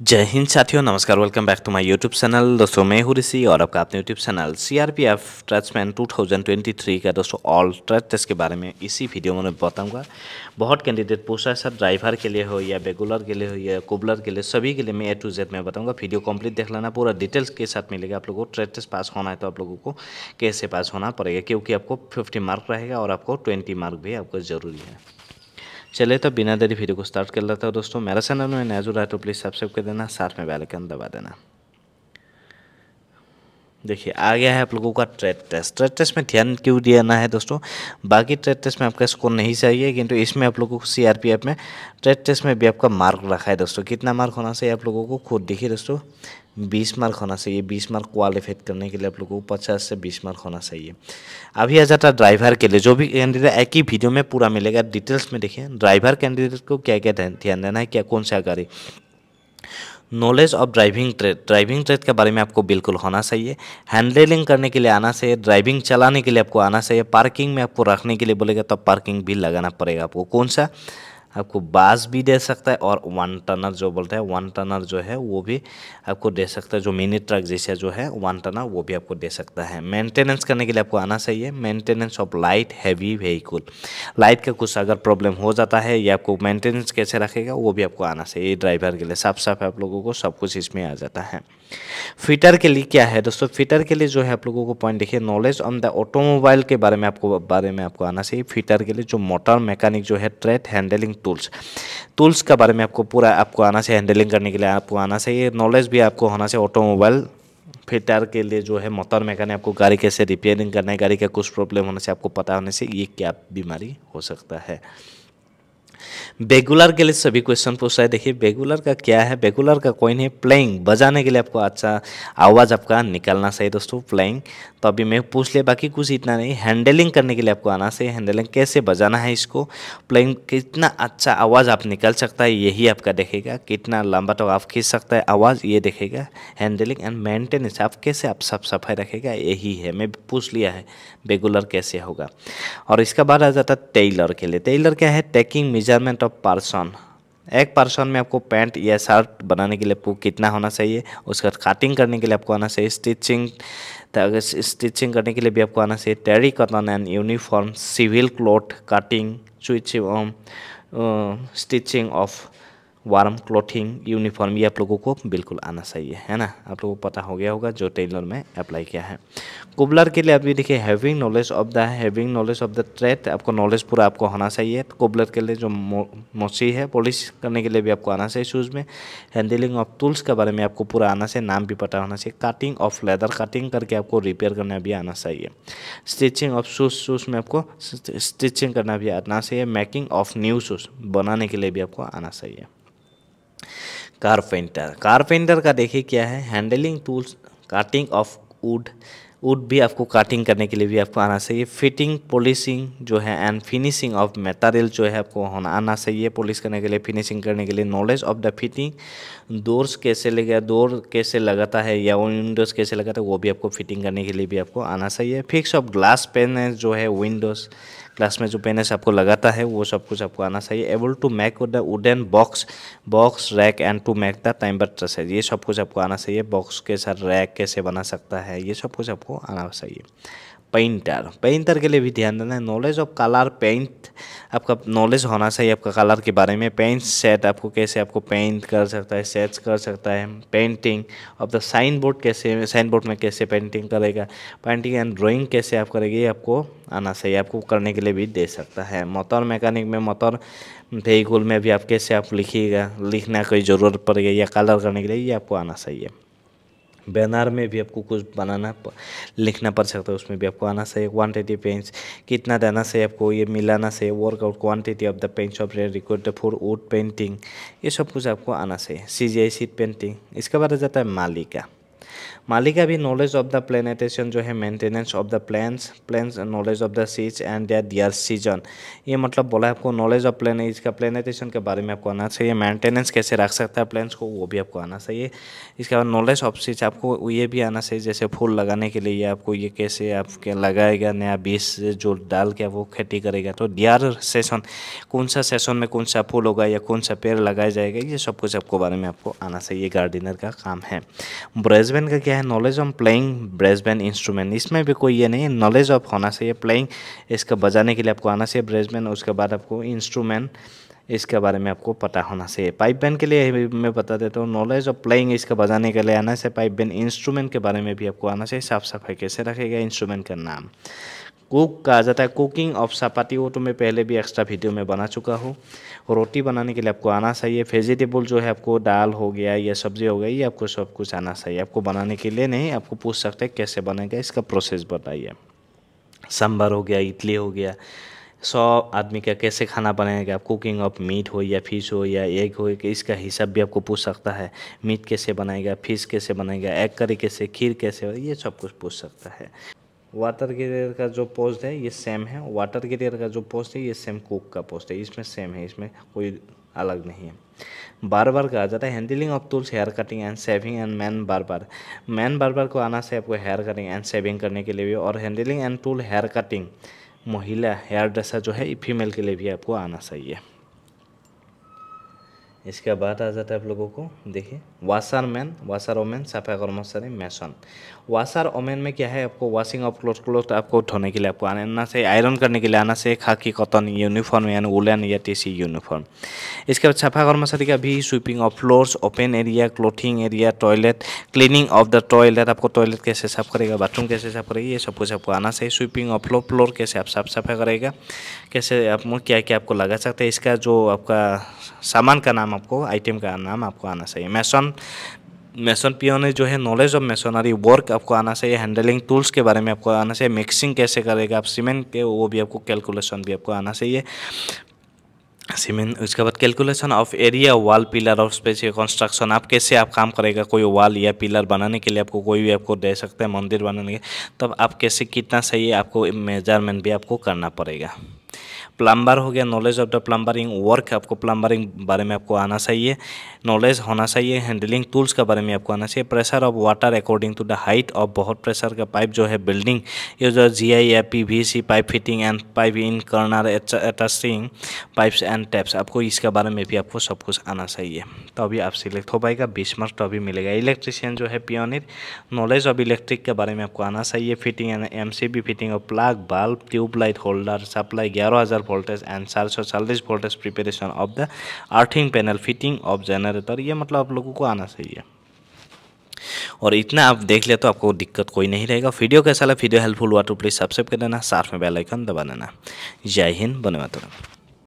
जय हिंद साथियों नमस्कार welcome back to my YouTube channel दोस्तों मैं हूँ ऋषि और आपका अपने यूट्यूब चैनल सीआरपीएफ ट्वेंटी 2023 का दोस्तों ऑल ट्रेड टेस्ट के बारे में इसी वीडियो में मैं बताऊंगा बहुत कैंडिडेट पूछा है सर ड्राइवर के लिए हो या बेगुलर के लिए हो या कुबलर के लिए सभी के लिए मैं ए टू जेड में बताऊँगा वीडियो कम्प्लीट देख लेना पूरा डिटेल्स के साथ मिलेगा आप लोगों को ट्रेड टेस्ट पास होना है तो आप लोगों को कैसे पास होना पड़ेगा क्योंकि आपको फिफ्टी मार्क रहेगा और आपको ट्वेंटी मार्क भी आपको ज़रूरी है चले तो बिना देरी वीडियो को स्टार्ट कर लेता हूँ दोस्तों मेरा चैनल में नैजू है तो प्लीज़ सब्सक्राइब कर देना साथ में बेल आइकन दबा देना देखिए आ गया है आप लोगों का ट्रेड टेस्ट ट्रेड टेस्ट में ध्यान क्यों देना है दोस्तों बाकी ट्रेड टेस्ट में आपका स्कोर नहीं चाहिए किंतु इसमें आप लोगों को सीआरपीएफ में ट्रेड टेस्ट में भी आपका मार्क रखा है दोस्तों कितना मार्क होना चाहिए आप लोगों को खुद देखिए दोस्तों बीस मार्क होना चाहिए बीस मार्क क्वालिफाइड करने के लिए आप लोगों को पचास से बीस मार्क होना चाहिए अभी आ जाता है ड्राइवर के लिए जो भी कैंडिडेट एक ही वीडियो में पूरा मिलेगा डिटेल्स में देखिए ड्राइवर कैंडिडेट को क्या क्या ध्यान देना है क्या कौन सा गाड़ी knowledge of driving trade driving trade के बारे में आपको बिल्कुल होना चाहिए हैंडलिंग करने के लिए आना चाहिए ड्राइविंग चलाने के लिए आपको आना चाहिए पार्किंग में आपको रखने के लिए बोलेगा तब तो पार्किंग भी लगाना पड़ेगा आपको कौन सा आपको बास भी दे सकता है और वन टनर जो बोलते हैं वन टनर जो है वो भी आपको दे सकता है जो मिनी ट्रक जैसे जो है वन टनर वो भी आपको दे सकता है मेंटेनेंस करने के लिए आपको आना चाहिए maintenance of light heavy vehicle light का कुछ अगर प्रॉब्लम हो जाता है या आपको मेंटेनेंस कैसे रखेगा वो भी आपको आना चाहिए ड्राइवर के लिए साफ साफ आप लोगों को सब कुछ इसमें आ जाता है फिटर के लिए क्या है दोस्तों फिटर के लिए जो है आप लोगों को पॉइंट देखिए नॉलेज ऑन द ऑटोमोबाइल के बारे में आपको बारे में आपको आना चाहिए फिटर के लिए जो मोटर मैकेनिक जो है ट्रेड हैंडलिंग टूल्स टूल्स के बारे में आपको पूरा आपको आना चाहिए हैंडलिंग करने के लिए आपको आना चाहिए नॉलेज भी आपको होना चाहिए ऑटोमोबाइल फिटर के लिए जो है मोटर मैकेनिक आपको गाड़ी कैसे रिपेयरिंग करना है गाड़ी का कुछ प्रॉब्लम होने से आपको पता होने से ये क्या बीमारी हो सकता है बेगुलर के लिए सभी क्वेश्चन पूछा है देखिए बेगुलर का क्या है बेगुलर का कोई नहीं प्लेइंग बजाने के लिए आपको अच्छा आवाज़ आपका निकलना चाहिए दोस्तों प्लेइंग तो अभी मैं पूछ लिया बाकी कुछ इतना नहीं हैंडलिंग करने के लिए आपको आना चाहिए हैंडलिंग कैसे बजाना है इसको प्लेइंग कितना अच्छा आवाज़ आप निकल सकता है यही आपका देखेगा कितना लंबा तो आप खींच सकता है आवाज़ ये देखेगा हैंडलिंग एंड मेंटेनेंस आप कैसे आप साफ सफाई रखेगा यही है मैं पूछ लिया है बेगुलर कैसे होगा और इसका बाद आ जाता है टेलर के लिए टेलर क्या है taking measure measurement of person एक पर्सन में आपको पैंट या शर्ट बनाने के लिए आपको कितना होना चाहिए उसका काटिंग करने के लिए आपको आना चाहिए स्टिचिंग तो अगर स्टिचिंग करने के लिए भी आपको आना चाहिए terry cotton and uniform civil cloth cutting switch stitching of warm clothing uniform ये आप लोगों को बिल्कुल आना चाहिए है ना आप लोगों को पता हो गया होगा जो टेलर में अप्लाई किया है कुबलर के लिए आप भी देखिए having knowledge of the having knowledge of the trade आपको नॉलेज पूरा आपको होना चाहिए तो कुबलर के लिए जो मोसी है पॉलिश करने के लिए भी आपको आना चाहिए शूज़ में हैंडलिंग ऑफ टूल्स के बारे में आपको पूरा आना चाहिए नाम भी पता होना चाहिए कटिंग ऑफ लेदर कटिंग करके आपको रिपेयर करना भी आना चाहिए स्टिचिंग ऑफ शूज़ शूज़ में आपको स्टिचिंग करना भी आना चाहिए मेकिंग ऑफ न्यू शूज़ बनाने के लिए भी आपको आना चाहिए कारपेंटर कारपेंटर का देखिए क्या है handling tools cutting of wood wood भी आपको काटिंग करने के लिए भी आपको आना चाहिए फिटिंग पॉलिशिंग जो है एंड फिनिशिंग ऑफ मेटारियल जो है आपको होना आना चाहिए पॉलिश करने के लिए फिनिशिंग करने के लिए knowledge of the fitting doors कैसे ले गया डोर कैसे लगाता है या विंडोज़ कैसे लगाता है वो भी आपको फिटिंग करने के लिए भी आपको आना चाहिए फिक्स ऑफ ग्लास पेन जो है विंडोज़ क्लास में जो पेन है आपको लगाता है वो सब कुछ आपको आना चाहिए able to make the wooden box box rack and to make the timber trusses ये सब कुछ आपको आना चाहिए बॉक्स के साथ रैक कैसे बना सकता है ये सब कुछ आपको आना चाहिए पेंटर पेंटर के लिए भी ध्यान देना है नॉलेज ऑफ कलर पेंट आपका नॉलेज होना चाहिए आपका कलर के बारे में पेंट सेट आपको कैसे आपको पेंट कर सकता है सेट्स कर सकता है painting of the signboard कैसे साइन बोर्ड में कैसे पेंटिंग करेगा पेंटिंग एंड ड्राइंग कैसे आप करेंगे आपको आना चाहिए आपको करने के लिए भी दे सकता है मोटर मैकेनिक में मोटर व्हीकुल में भी आप कैसे आप लिखिएगा लिखना कोई ज़रूरत पड़ेगा या कलर करने के लिए ये आपको आना चाहिए बैनर में भी आपको कुछ बनाना लिखना पड़ सकता है उसमें भी आपको आना चाहिए क्वान्टिटी पेंच कितना देना चाहिए आपको ये मिलाना चाहिए work out quantity of the paint of red required for wood painting ये सब कुछ आपको आना चाहिए सी जी आई सीट पेंटिंग इसके बाद जाता है मालिका मालिका भी नॉलेज ऑफ द प्लानिटेशन जो है maintenance of the plan plan knowledge of the सीज एंड दियर सीजन ये मतलब बोला है आपको नॉलेज ऑफ प्लान इसका प्लेनेटेशन के बारे में आपको आना चाहिए मेंटेनेंस कैसे रख सकता है प्लान्स को वो भी आपको आना चाहिए इसके बाद नॉलेज ऑफ सीज आपको ये भी आना चाहिए जैसे फूल लगाने के लिए आपको ये कैसे आप लगाएगा नया बीज जो डाल के वो खेती करेगा तो डियर सेशन कौन सा सेशन में कौन सा फूल होगा या कौन सा पेड़ लगाया जाएगा ये सब कुछ आपको बारे में आपको आना चाहिए गार्डनर का काम है ब्रेजबेन सेकंड का क्या है knowledge on playing brass instrument इसमें भी कोई ये नहीं है नॉलेज ऑफ होना चाहिए प्लेइंग इसका बजाने के लिए आपको आना चाहिए ब्रेस बैंड उसके बाद आपको इंस्ट्रूमेंट इसके बारे में आपको पता होना चाहिए पाइप बैंड के लिए मैं बता देता हूँ नॉलेज ऑफ प्लेइंग इसका बजाने के लिए आना चाहिए पाइप बैंड इंस्ट्रूमेंट के बारे में भी आपको आना चाहिए साफ सफाई कैसे रखेगा इंस्ट्रूमेंट का नाम कुक कहा जाता है कुकिंग ऑफ चपाती वो तो मैं पहले भी एक्स्ट्रा वीडियो में बना चुका हूँ रोटी बनाने के लिए आपको आना चाहिए वेजिटेबल जो है आपको दाल हो गया या सब्ज़ी हो गई आपको सब कुछ आना चाहिए आपको बनाने के लिए नहीं आपको पूछ सकते हैं कैसे बनेगा इसका प्रोसेस बताइए सांभर हो गया इडली हो गया सौ आदमी का कैसे खाना बनाएगा कुकिंग ऑफ मीट हो या फिश हो या एग हो इसका हिसाब भी आपको पूछ सकता है मीट कैसे बनाएगा फिश कैसे बनाएगा एग करी कैसे खीर कैसे ये सब कुछ पूछ सकता है वाटर गेरियर का जो पोस्ट है ये सेम है वाटर गेरियर का जो पोस्ट है ये सेम कुक का पोस्ट है इसमें सेम है इसमें कोई अलग नहीं है बार बार कहा जाता है handling of tools hair cutting and shaving and man barber man barber को आना से आपको हेयर कटिंग एंड सेविंग करने के लिए भी और handling and tool hair cutting महिला हेयर ड्रेसर जो है फीमेल के लिए भी आपको आना चाहिए इसके बाद आ जाता है आप लोगों को देखिए वाशर मैन वाशर ओमेन सफा कर्मचारी मैसन वाशर ओमेन में क्या है आपको वॉशिंग ऑफ क्लोथ क्लोथ आपको धोने के लिए आपको आना चाहिए आयरन करने के लिए आना चाहिए खाकी कॉटन यूनिफॉर्म यानी वुलन या टीसी यूनिफॉर्म इसके बाद सफा कर्मचारी का भी sweeping of floors open area clothing area toilet cleaning of the toilet आपको टॉयलेट कैसे साफ करेगा बाथरूम कैसे साफ करेगी ये सब कुछ आपको आना चाहिए स्वीपिंग ऑफ फ्लोर फ्लोर कैसे आप साफ सफाई करेगा कैसे आप क्या क्या आपको लगा सकते हैं इसका जो आपका सामान का नाम आपको आइटम का नाम आपको आना चाहिए मैसन मेसन पियोन जो है नॉलेज ऑफ मेसनरी वर्क आपको आना चाहिए हैंडलिंग टूल्स के बारे में आपको आना चाहिए मिक्सिंग कैसे करेगा आप सीमेंट के वो भी आपको कैलकुलेशन भी आपको आना चाहिए सीमेंट उसके बाद calculation of area wall pillar of space construction आप कैसे आप काम करेगा कोई वॉल या पिलर बनाने के लिए आपको कोई भी आपको दे सकता है मंदिर बनाने के तब आप कैसे कितना सही है आपको मेजरमेंट भी आपको करना पड़ेगा प्लम्बर हो गया knowledge of the plumbing work आपको प्लम्बरिंग बारे में आपको आना चाहिए नॉलेज होना चाहिए हैंडलिंग टूल्स के बारे में आपको आना चाहिए pressure of water according to the height of बहुत प्रेशर का पाइप जो है बिल्डिंग ये जो जी आई या P V C pipe fitting and pipe in corner attaching pipes and taps आपको इसके बारे में भी आपको सब कुछ आना चाहिए तो अभी आप सिलेक्ट हो पाएगा बीस मार्क्स तो अभी मिलेगा इलेक्ट्रिशियन जो है पियोनिर नॉलेज ऑफ इलेक्ट्रिक के बारे में आपको आना चाहिए fitting and M C B fitting और plug bulb tube light holder supply ग्यारह हज़ार voltage and charge और चालीस voltage preparation of the earthing panel fitting of generator ये मतलब आप लोगों को आना चाहिए और इतना आप देख ले तो आपको दिक्कत कोई नहीं रहेगा वीडियो कैसा लगा वीडियो हेल्पफुल हुआ तो प्लीज़ सब्सक्राइब कर देना साथ में बेल आइकन दबा देना जय हिंद बने मतलब